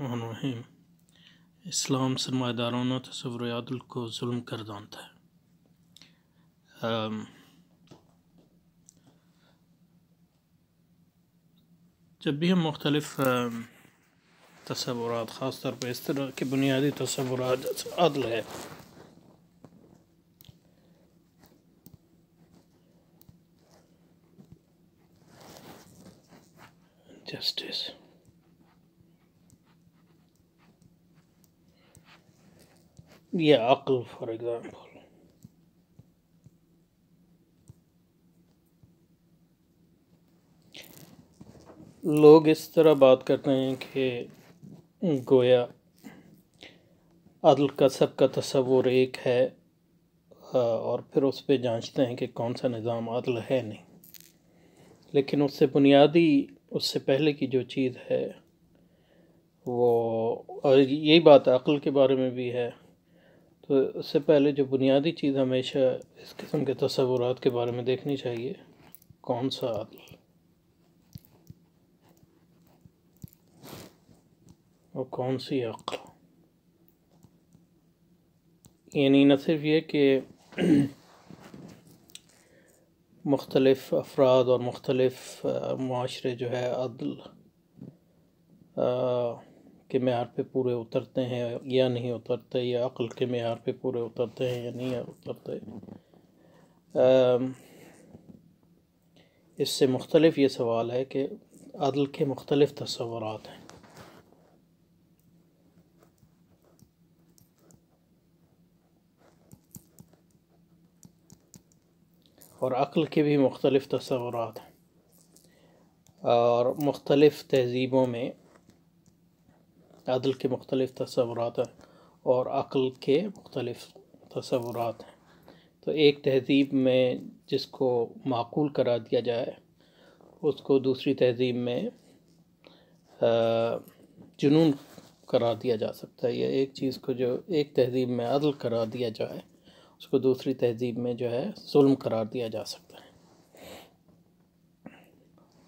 रहीम इस्लाम तस्वर तस्वरियात को जुल्म कर दानता है जब भी हम मुख्तलफ़ तस्वुरा ख़ास तौर पर इस तरह के बुनियादी तस्वुरा है justice Yeah, Aql, for example. लोग इस तरह बात करते हैं कि गोया अदल का सब का तस्वुर एक है और फिर उस पर जाँचते हैं कि कौन सा निज़ाम अदल है नहीं लेकिन उससे बुनियादी उससे पहले की जो चीज़ है वो यही बात अक्ल के बारे में भी है तो उससे पहले जो बुनियादी चीज़ हमेशा इस किस्म के तस्वूर के बारे में देखनी चाहिए कौन सा आदमी और कौन सी अक्ल यानी न सिर्फ ये कि मुख्तलफ़ अफराद और मुख्तलफ़ माशरे जो है अदल के मैार पे पूरे उतरते हैं या नहीं उतरते या अक्ल के मैार पे पूरे उतरते हैं या नहीं उतरते इससे मुख्तलफ़ ये सवाल है कि अदल के मुख्तलिफ़ तस्वर हैं और अक्ल के भी मुख्तलिफ़ तस्वर हैं और मुख्तलिफ़ तहज़ीबों में अदल के मुख्तलिफ़ तस्वुरात हैं और अक़ल के मुख्तलिफ़ तस्वुरात हैं तो एक तहज़ीब में जिसको माकूल करा दिया जाए उसको दूसरी तहज़ीब में जुनून करा दिया जा सकता है या एक चीज़ को जो एक तहज़ीब में अदल करा दिया जाए उसको दूसरी तहज़ीब में जो है जुल्म करार दिया जा सकता है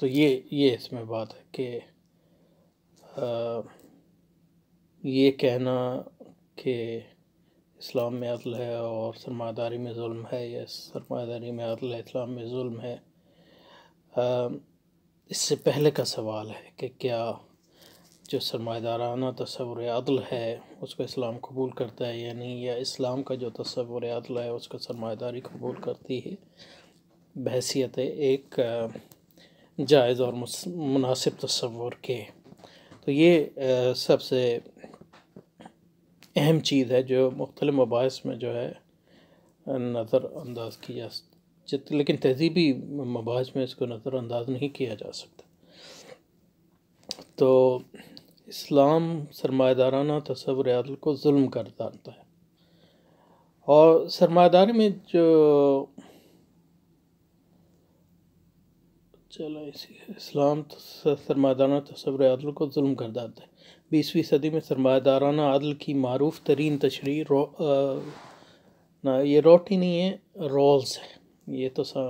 तो ये ये इसमें बात है कि ये कहना कि इस्लाम में अदल है और सरमादारी में जुल्म है या सरमादारी में अदल है इस्लाम में जुल्म है इससे पहले का सवाल है कि क्या जो सरमादाराना तस्वुर अदल है उसको इस्लाम कबूल करता है या नहीं या इस्लाम का जो तस्वुर अदल है उसको सरमादारी कबूल करती है बहसीत एक जायज़ और मुनासिब तस्वुर के तो ये सबसे अहम चीज़ है जो मुख्त मबास में जो है नज़रअंदाज की जा जित लेकिन तहजीबी मबाज में इसको नज़रअंदाज नहीं किया जा सकता तो इस्लाम सरमादाराना तस्वर आदल को म कर जानता है और सरमादारी में जो चलो इसी इस्लाम सरमादाराना तस्वर आदल को म कर जाता है बीसवीं सदी में सरमादाराना अदल की मरूफ तरीन तशरी आ, ना ये रोटी नहीं है रोल्स है ये तो सा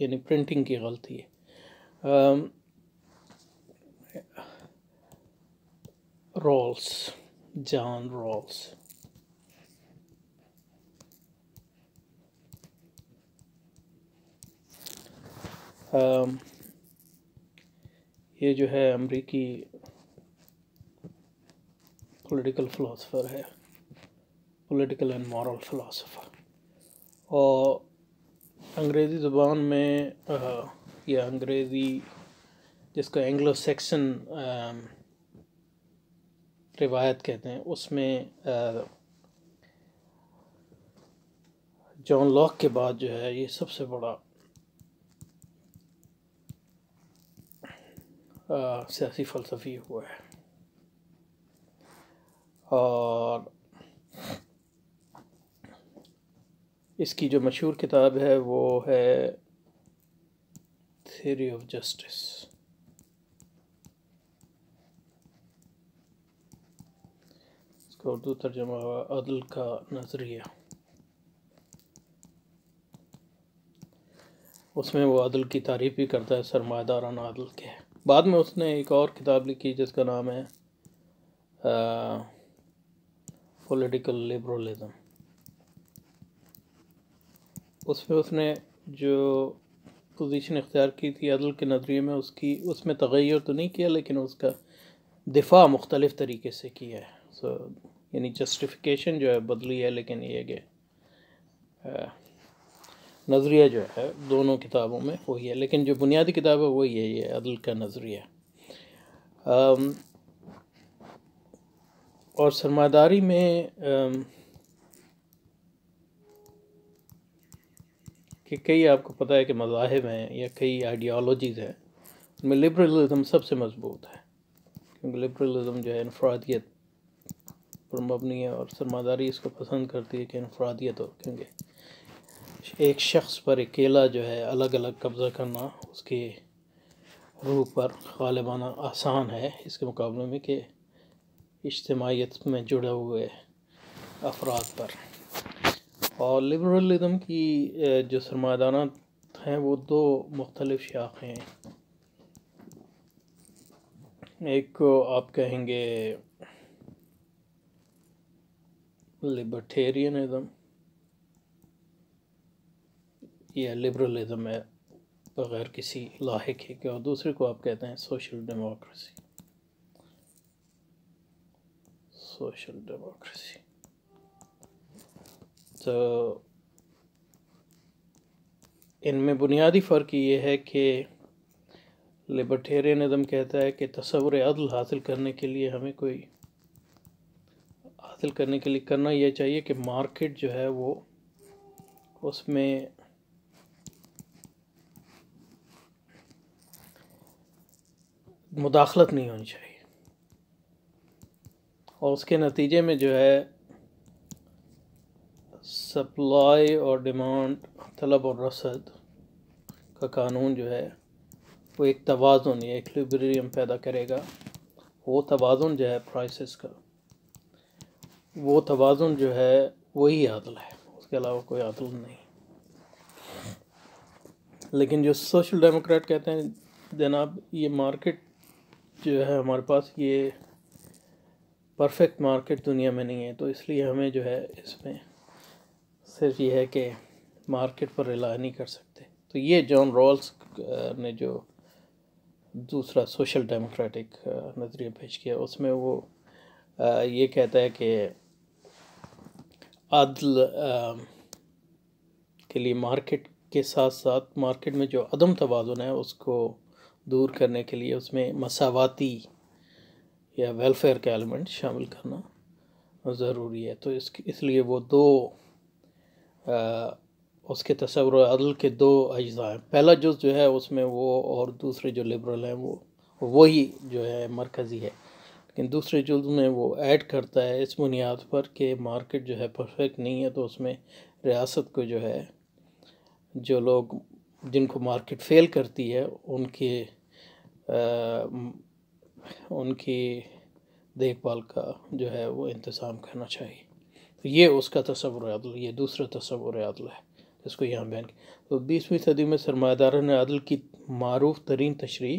यानी प्रिंटिंग की गलती है रोल्स जॉन रोल्स ये जो है अमरीकी पॉलिटिकल फ़िलासफ़र है पॉलिटिकल एंड मॉरल फ़िलासफ़र और अंग्रेज़ी ज़बान में या अंग्रेज़ी जिसको एंग्लो सेक्शन रिवायत कहते हैं उसमें जॉन लॉक के बाद जो है ये सबसे बड़ा सियासी फ़लसफ़ी हुआ है और इसकी जो मशहूर किताब है वो है थ्योरी ऑफ जस्टिस इसका उर्दू तर्जमा हुआ अदल का नज़रिया उसमें वो अदल की तारीफ़ भी करता है सरमादाराना अदल के बाद में उसने एक और किताब लिखी जिसका नाम है आ, पॉलिटिकल लिबरलिज्म उसमें उसने जो पोजीशन इख्तियार की थी अदल के नज़रिए में उसकी उसमें तगैर तो नहीं किया लेकिन उसका दिफा मुख्तलिफ़ तरीके से किया है सो so, यानी जस्टिफिकेशन जो है बदली है लेकिन ये कि नज़रिया जो है दोनों किताबों में वही है लेकिन जो बुनियादी किताब है वही है ये अदल का नज़रिया और सरमादारी में कि कई आपको पता है कि मजाहब हैं या कई आइडियालॉजीज़ हैं उनमें लिबरलिज़म सबसे मजबूत है क्योंकि लिबरलिज़म जो है इनफरादियत पर मबनी है और सरमादारी इसको पसंद करती है कि इनफरादियत हो क्योंकि एक शख्स पर अकेला जो है अलग अलग कब्ज़ा करना उसके रूह पर गालिबाना आसान है इसके मुकाबले में कि इज्तमीत में जुड़े हुए अफराद पर और लिबरलिज़म की जो सरमादाना हैं वो दो मुख्तलिफ शाखें हैं एक को आप कहेंगे लिबर्टेरियनिज़म या लिबरलिज़म है बग़ैर किसी लाक के और दूसरे को आप कहते हैं सोशल डेमोक्रेसी social democracy. तो इनमें बुनियादी फ़र्क ये है कि लिबर्टेरियनिज़म कहता है कि तस्वर अदल हासिल करने के लिए हमें कोई हासिल करने के लिए करना यह चाहिए कि मार्केट जो है वो उसमें मुदाखलत नहीं होनी चाहिए और उसके नतीजे में जो है सप्लाई और डिमांड तलब और रसद का कानून जो है वो एक तोज़ुन या एक्लिब्रियम पैदा करेगा वो तोज़ुन जो है प्राइसेस का वो तोज़ुन जो है वही आदल है उसके अलावा कोई आदल नहीं लेकिन जो सोशल डेमोक्रेट कहते हैं जनाब ये मार्केट जो है हमारे पास ये परफेक्ट मार्केट दुनिया में नहीं है तो इसलिए हमें जो है इसमें सिर्फ ये है कि मार्केट पर रिला नहीं कर सकते तो ये जॉन रॉल्स ने जो दूसरा सोशल डेमोक्रेटिक नज़रिया पेश किया उसमें वो ये कहता है कि अदल के लिए मार्केट के साथ साथ मार्केट में जो अदम तोज़ुन है उसको दूर करने के लिए उसमें मसावती या वेलफेयर के एलिमेंट शामिल करना ज़रूरी है तो इस इसलिए वो दो आ, उसके तस्वर अदल के दो अज्जा हैं पहला जो जो है उसमें वो और दूसरे जो लिबरल हैं वो वही जो है मरकज़ी है लेकिन दूसरे जुल्द में वो ऐड करता है इस बुनियाद पर कि मार्केट जो है परफेक्ट नहीं है तो उसमें रियासत को जो है जो लोग जिनको मार्केट फेल करती है उनके आ, उनकी देखभाल का जो है वो इंतज़ाम करना चाहिए तो ये उसका तस्वुर अदल ये दूसरा तस्वुर अदल है जिसको यहाँ बयान तो बीसवीं सदी में सरमादार अदल की मरूफ तरीन तशरी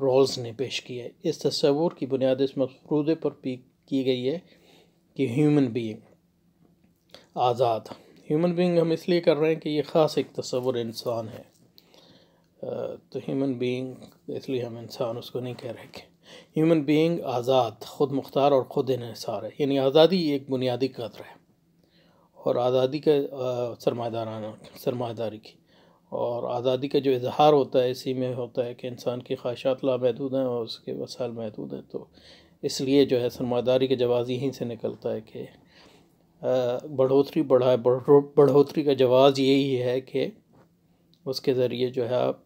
रॉल्स ने पेश की है इस तस्वुर की बुनियाद इस मफरूदे पर की गई है कि ह्यूमन बींग आज़ाद ह्यूमन बींग हम इसलिए कर रहे हैं कि ये ख़ास एक तस्वुर इंसान है तो ह्यूमन बींग इसलिए हम इंसान उसको नहीं कह रहे कि ह्यूमन बीइंग आज़ाद ख़ुद मुख्तार और ख़ुद इसार है यानी आज़ादी एक बुनियादी कदर है और आज़ादी का सरमादाराना सरमादारी की और आज़ादी का जो इजहार होता है इसी में होता है कि इंसान की ख्वाहिशात लामहदूद हैं और उसके वसाइल महदूद हैं तो इसलिए जो है सरमादारी का जवाज़ यहीं से निकलता है कि बढ़ोतरी बढ़ाए बढ़ोतरी का जवाज़ यही है कि उसके ज़रिए जो है आप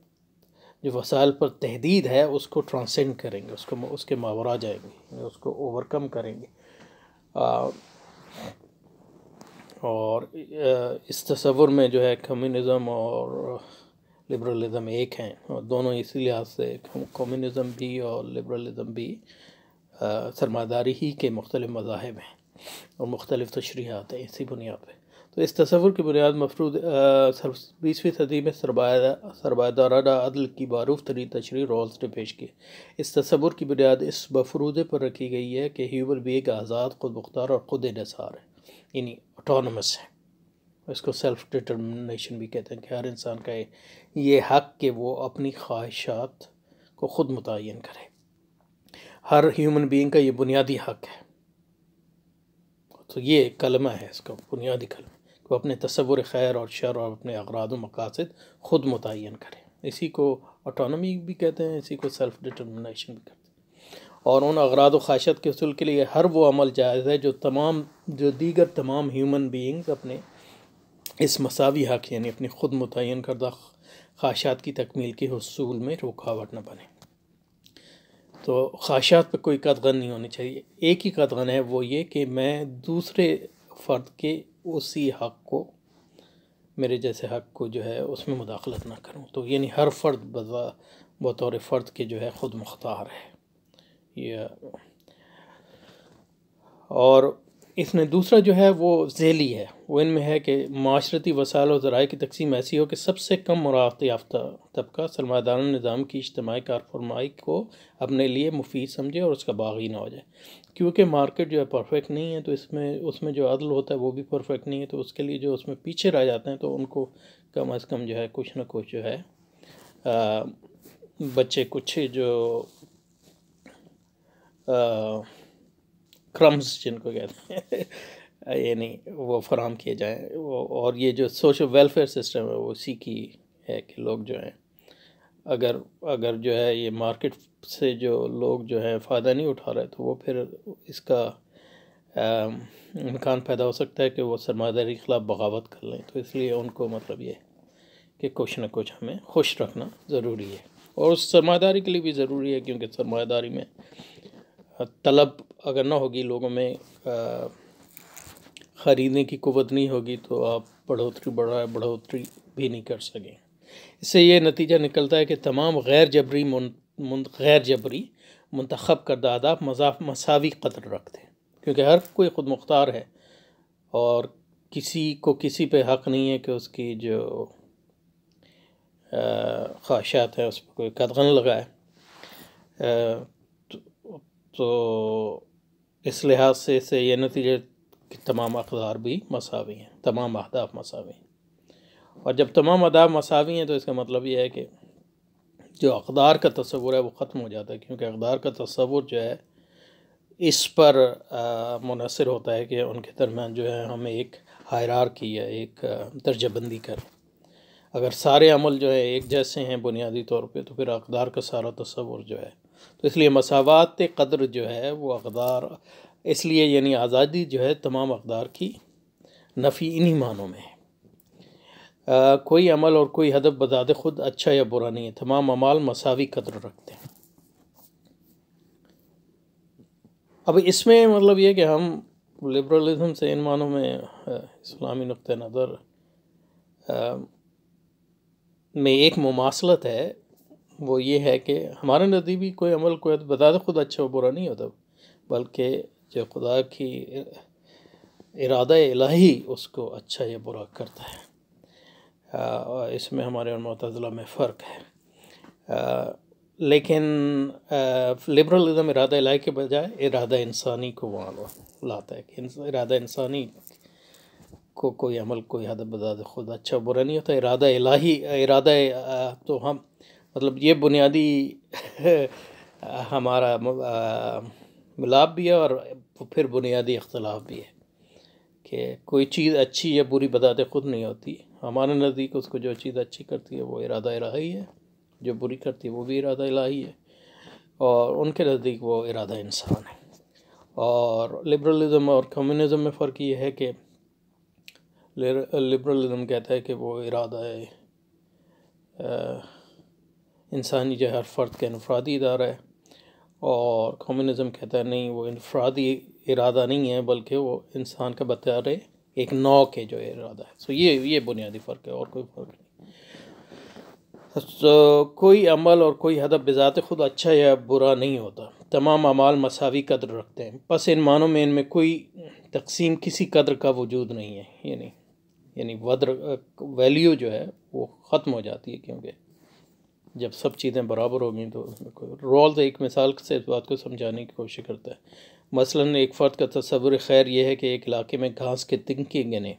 जो वसाइल पर तहदीद है उसको ट्रांसेंड करेंगे उसको उसके मावरा जाएंगे उसको ओवरकम करेंगे आ, और इस तस्वुर में जो है कम्युनिज्म और लिबरलिज्म एक हैं और दोनों इसी लिहाज से कम्युनिज्म भी और लिबरलिज्म भी सरमादारी ही के मुख्तलिफ़ मजाहब हैं और मुख्तलिफ़ तशरीहत हैं इसी बुनियाद पर तो इस तस्वुर की बुनियाद मफरूद बीसवीं सदी में सरमाया सरमादाराना अदल की मरूफ तरीन तशरी रॉल्स ने पेश की इस तस्वुर की बुनियाद इस मफरूदे पर रखी गई है कि ह्यूमन बींग आज़ाद खुद मुख्तार और खुद नसार है यानी ऑटोनमस है इसको सेल्फ डिटर्मिनेशन भी कहते हैं कि हर इंसान का ये हक कि वो अपनी ख्वाहिशात को ख़ुद मुतन करे हर ह्यूमन बींग का ये बुनियादी हक है तो ये कलमा है इसका बुनियादी कलमा को अपने तस्वुर खैर और शर और अपने अगराद व मकासद ख़ुद मुतन करें इसी को ऑटोनमी भी कहते हैं इसी को सेल्फ डिटर्मिनेशन भी कहते हैं और उन अगराद ख्वाहत के असूल के लिए हर वो अमल जायज़ है जो तमाम जो दीगर तमाम ह्यूमन बींग्स अपने इस मसावी हक यानी अपनी ख़ुद मुतन करदा ख्वाहत की तकमील के असूल में रुकावट न बने तो ख्वाहत पर कोई कदगन नहीं होनी चाहिए एक ही कदगन है वो ये कि मैं दूसरे फ़र्द के उसी हक़ को मेरे जैसे हक़ को जो है उसमें मुदाखलत ना करूँ तो यानी हर फ़र्द बजा बतौर फ़र्द के जो है ख़ुद मुख्तार है यह और इसमें दूसरा जो है वो ज़ेली है वो इनमें है कि माशरती वसाल और ज़राए की तकसीम ऐसी हो कि सबसे कम मुरावत याफ्ता तबका सरमादार निज़ाम की इज्तमी कारफरमाई को अपने लिए मुफीद समझे और उसका बागी ना हो जाए क्योंकि मार्केट जो है परफेक्ट नहीं है तो इसमें उसमें जो अदल होता है वो भी परफेक्ट नहीं है तो उसके लिए जो उसमें पीछे रह जाते हैं तो उनको कम अज़ कम जो है कुछ ना कुछ जो है आ, बच्चे कुछ जो आ, क्रम्स जिनको कहते हैं यानी वो फराम किए जाएँ और ये जो सोशल वेलफेयर सिस्टम है वो उसी की है कि लोग जो हैं अगर अगर जो है ये मार्केट से जो लोग जो है फ़ायदा नहीं उठा रहे तो वो फिर इसका इम्कान पैदा हो सकता है कि वो सरमादारी के ख़िलाफ़ बगावत कर लें तो इसलिए उनको मतलब ये कि कुछ ना कुछ हमें खुश रखना ज़रूरी है और उस सरमादारी के लिए भी ज़रूरी है क्योंकि सरमादारी में तलब अगर ना होगी लोगों में ख़रीदने की कुवत नहीं होगी तो आप बढ़ोतरी बढ़ा बढ़ोतरी भी नहीं कर सकें इससे ये नतीजा निकलता है कि तमाम गैर जबरी गैर जबरी मंतखब करदा आदाब मजाफ मसावी कदर रखते हैं क्योंकि हर कोई ख़ुद मुख्तार है और किसी को किसी पे हक़ नहीं है कि उसकी जो ख्वाहिशात हैं उस पर कोई कदगन लगाए तो, तो इस लिहाज से इससे यह नतीजे कि तमाम अकदार भी मसावी हैं तमाम अहदाफ मसावी हैं और जब तमाम अदाफ मसावी हैं तो इसका मतलब यह है कि जो अकदार का तस्वुर है वो ख़त्म हो जाता है क्योंकि अकदार का तस्वुर जो है इस पर मुनसर होता है कि उनके दरमियान जो है हमें एक हायरार की है एक दर्जाबंदी कर अगर सारे अमल जो है एक जैसे हैं बुनियादी तौर पे तो फिर अकदार का सारा तस्वुर जो है तो इसलिए मसावत कदर जो है वो अकदार इसलिए यानी आज़ादी जो है तमाम अकदार की नफ़ी इन्हीं मानों में है कोई अमल और कोई बता बदाद ख़ुद अच्छा या बुरा नहीं है तमाम अमाल मसावी कदर रखते हैं अब इसमें मतलब ये कि हम लिबरलिज़म से इन मानों में इस्लामी नुक़ नज़र में एक मुमासलत है वो ये है कि हमारा नदी भी कोई अमल कोई बता खुद अच्छा बुरा नहीं होता बल्कि जो खुदा की इरादा इलाही उसको अच्छा या बुरा करता है आ, इसमें हमारे और मतदला में फ़र्क है आ, लेकिन लिबरलिज़म इरादा इलाही के बजाय इरादा इंसानी को वहाँ लाता है कि इरादा इंसानी को कोई अमल कोई हद बदाद खुद अच्छा बुरा नहीं होता इरादा इलाही इरादा तो हम मतलब ये बुनियादी हमारा मिलाप भी है और फिर बुनियादी इख्तलाफ भी है कि कोई चीज़ अच्छी या बुरी बताते ख़ुद नहीं होती हमारे नज़दीक उसको जो चीज़ अच्छी करती है वो इरादा इलाही है जो बुरी करती है वो भी इरादा इलाही है और उनके नज़दीक वो इरादा इंसान है और लिबरलिज़म और कम्युनिज़म में फ़र्क ये है कि लिबरलिज़म कहता है कि वो इरादा है इंसानी जो हर फ़र्द का इनफरादी इदारा है और कम्युनिज्म कहता है नहीं वो इनफरादी इरादा नहीं है बल्कि वो इंसान का बता रहे एक नौ के जो इरादा है सो ये ये बुनियादी फ़र्क है और कोई फ़र्क नहीं तो कोई अमल और कोई हदब बज़ात खुद अच्छा या बुरा नहीं होता तमाम अमाल मसावी कदर रखते हैं बस इन मानों में इनमें कोई तकसीम किसी कदर का वजूद नहीं है यानी यानी वद्र वैल्यू जो है वो ख़त्म हो जाती है क्योंकि जब सब चीज़ें बराबर हो गई तो रोल्स तो एक मिसाल से इस बात को समझाने की कोशिश करता है मसलन एक फ़र्द का तस्वुर खैर यह है कि एक इलाके में घास के तिंके गिने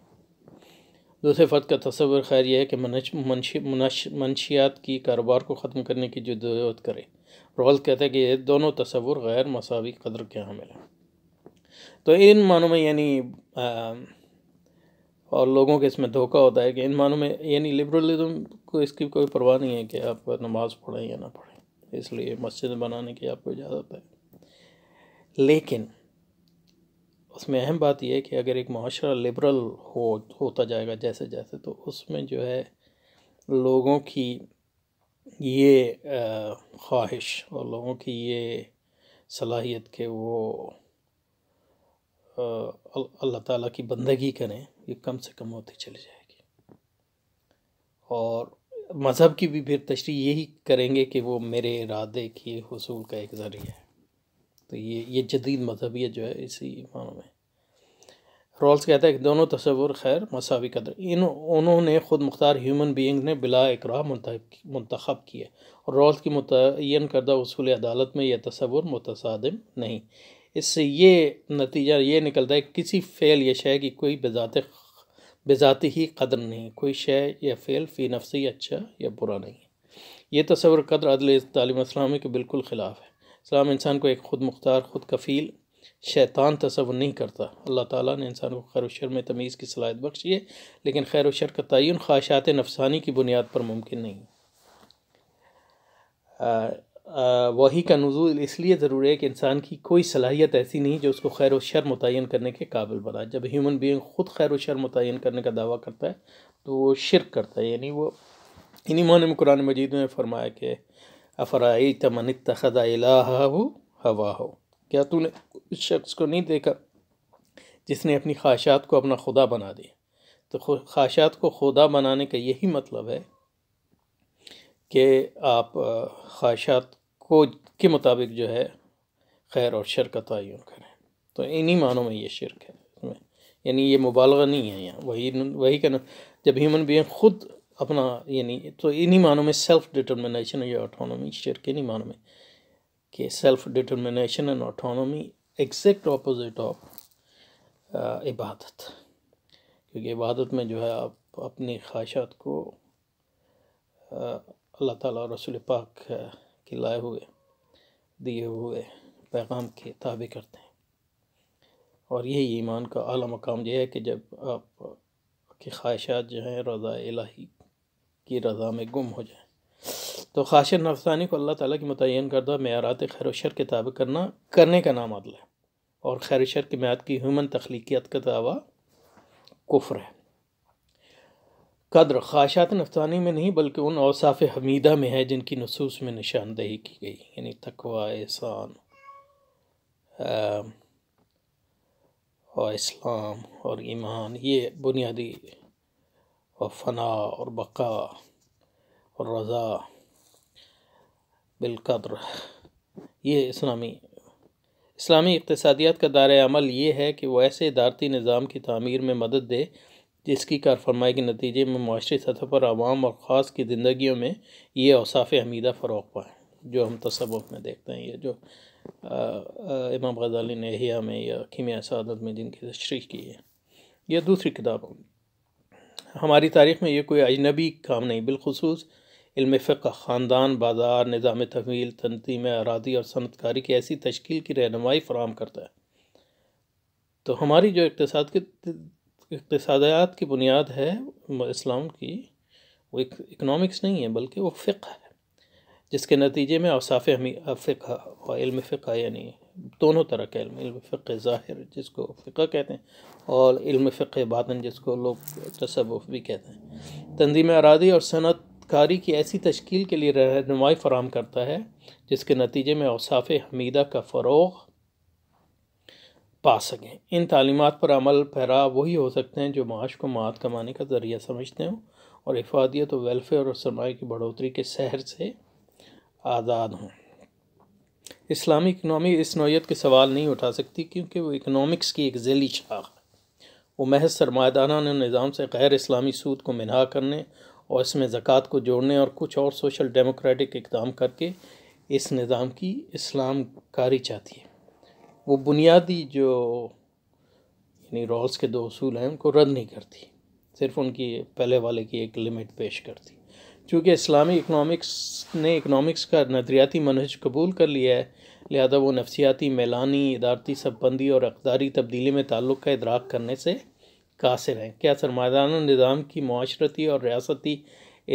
दूसरे फ़र्द का तस्वुर खैर यह है कि मनशियात की कारोबार को ख़त्म करने की जदोजहद करे रोल्स कहते हैं कि ये दोनों तस्वुर गैर मसावी कदर के हामिल तो इन मानों में यानी और लोगों के इसमें धोखा होता है कि इन मानों में यानी लिबरलिज्म को इसकी कोई परवाह नहीं है कि आप नमाज़ पढ़ें या ना पढ़ें इसलिए मस्जिद बनाने की आपको इजाज़त है लेकिन उसमें अहम बात यह है कि अगर एक माशरा लिबरल हो होता जाएगा जैसे जैसे तो उसमें जो है लोगों की ये ख्वाहिश और लोगों की ये सलाहियत के वो अल्लाह ताला की बंदगी करें ये कम से कम होती चली जाएगी और मज़हब की भी फिर तशरी यही करेंगे कि वो मेरे इरादे के हसूल का एक ज़रिया है तो ये ये जदीद मजहबियत जो है इसी मानों में रोल्स कहता है कि दोनों तस्वुर खैर मसावी कदर इन उन्होंने ख़ुद मुख्तार ह्यूमन बींग ने बिला इकरा मंतखब किया और रोल्स की मुतन करदा असूल अदालत में यह तस्वुर मुतसादम नहीं इससे ये नतीजा ये निकलता है किसी फ़ेल या शय की कोई बेजात बेजाती ही कदर नहीं कोई शय या फ़ेल फ़ी नफसी अच्छा या बुरा नहीं ये तस्वर कदर अदल तालीम इस्लामी के बिल्कुल ख़िलाफ़ है इस्लाम इंसान को एक ख़ुद मुख्तार ख़ुद कफ़ील शैतान तस्वर नहीं करता अल्लाह ताला ने इंसान को खैर शर में तमीज़ की सलाहत बख्शी है लेकिन खैर शर का तयन ख्वाहिशात नफसानी की बुनियाद पर मुमकिन नहीं वही का नजूल इसलिए ज़रूरी है कि इंसान की कोई सलाहियत ऐसी नहीं जो उसको खैर व शर मुतन करने के काबिल बनाए जब ह्यूमन बींग ख़ुद खैर व शर मुतन करने का दावा करता है तो वो शिरक करता है यानी वो इन्हीं मान में कुरान मजीद में फरमाया कि अफराई तमन तखदा हो हवा हो क्या तूने उस शख्स को नहीं देखा जिसने अपनी ख्वाहत को अपना खुदा बना दिया तो ख्वाहिशात को खुदा बनाने का यही मतलब है कि आप ख्वाहिशात को के मुताबिक जो है खैर और शर का तयन करें तो इन्हीं मानों में ये शर्क है इसमें यानी ये मुबालगा नहीं है यहाँ वही वही कहना जब ह्यूमन बींग खुद अपना यानी तो इन्हीं मानों में सेल्फ डिटर्मिनेशन या ऑटोनॉमी शिरक इन्हीं मानों में कि self determination and autonomy exact opposite of इबादत क्योंकि इबादत में जो है आप अपनी ख्वाहिशात को अल्लाह ताला और रसूल पाक के लाए हुए दिए हुए पैगाम के ताबे करते हैं और यही ईमान का आला मकाम यह है कि जब आप की ख्वाहिशात जो हैं रज़ा इलाही की रज़ा में गुम हो जाए तो ख़ास नफसानी को अल्लाह ताला की मुतन करदा मैारात खैर शर के ताबे करना करने का नाम अदल है और खैर शर के मैद की ह्यूमन तख्लीकियत का दावा कुफ्र है कद्र खाशात नफ्तानी में नहीं बल्कि उन औसाफ हमीदा में है जिनकी नसूस में निशानदेही की गई यानी तकवा एहसान और इस्लाम और ईमान ये बुनियादी और फना और बका और रज़ा बिलकद्र ये इस्लामी इस्लामी इकतसादियात का दार अमल ये है कि वो ऐसे इदारती निज़ाम की तमीर में मदद दे जिसकी कारफरमाई के नतीजे में माशरे सतह पर आवाम और ख़ास की ज़िंदगी में ये औसाफ हमीदा फ़रोग पाएँ जो हम तस्व में देखते हैं या जो आ, आ, इमाम गजाली ने अहिया में या कीमिया सदत में जिनकी तशरी की है या दूसरी किताब हमारी तारीख़ में ये कोई अजनबी काम नहीं बिलखसूस इल्म फ़िक ख़ानदान बाज़ार निज़ाम तवील तनतीम अरादी और सनतकारी की ऐसी तश्कील की रहनमाई फ़राम करता है तो हमारी जो इकतसाद की इकतसादियात की बुनियाद है इस्लाम की वो एक इकनॉमिक्स नहीं है बल्कि वो फ़िक है जिसके नतीजे में अवसाफ़ फ़िका और इल्म फ़िका यानी दोनों तरह के इल्म इल्म फ़िक ज़ाहिर जिसको फ़िका कहते हैं और इल्म फ़िक बातन जिसको लोग तसवुफ़ भी कहते हैं तंजीम आरादी और सनतकारी की ऐसी तश्कील के लिए रहनमाई फराम करता है जिसके नतीजे में अवसाफ़ हमीदा का फ़रोग पा सकें इन तालीमत पर अमल पैरा वही हो सकते हैं जो माश को मात कमाने का ज़रिया समझते हों और इफादियत तो वेलफेयर और सरमाए की बढ़ोतरी के शहर से आज़ाद हों इस्लामी इकनॉमी इस नौीयत के सवाल नहीं उठा सकती क्योंकि वो इकनॉमिक्स की एक झैली शाख है वो महज सरमादाना निज़ाम से गैर इस्लामी सूद को मिना करने और इसमें ज़क़़त को जोड़ने और कुछ और सोशल डेमोक्रेटिक इकदाम करके इस निज़ाम की इस्लाम कारी चाहती है वो बुनियादी जो यानी रॉल्स के दो असूल हैं उनको रद्द नहीं करती सिर्फ उनकी पहले वाले की एक लिमिट पेश करती चूँकि इस्लामी इकनॉमिक्स ने इकनॉमिक्स का नदरियाती मनहज कबूल कर लिया है लिहाजा वो नफसियाती मेलानी इदारती सबबंदी और अकदारी तब्दीली में ताल्लुक़ का इदराक करने से कासिर हैं क्या सरमादाना निज़ाम की माशरती और रियासती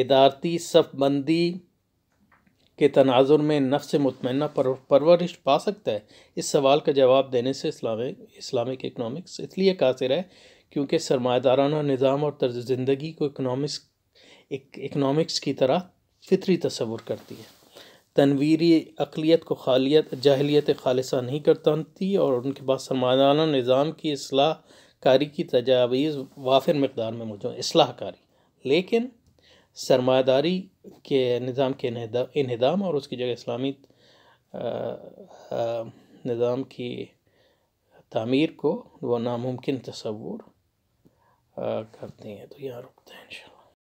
इदारती सफबंदी के तनाजुर में नफ्स पर, परवरिश पा सकता है इस सवाल का जवाब देने से इस्लामिक इस्लामिक इकनॉमिक्स इसलिए कासिर है क्योंकि सरमादाराना निज़ाम और तर्ज ज़िंदगी को इकनॉमिक्स इकनॉमिक्स की तरह फितरी तस्वुर करती है तनवीरी अकलीत को खालियत जाहलीत खालसा नहीं करती और उनके पास सरमादाना निज़ाम की असलाह कारी की तजावीज़ वाफिर मकदार में मौजूद असलाहकारी लेकिन सरमादारी के निज़ाम के इनहदाम और उसकी जगह इस्लामी निज़ाम की तमीर को वह नामुमकिन तस्वूर करते हैं तो यहाँ रुकते हैं इन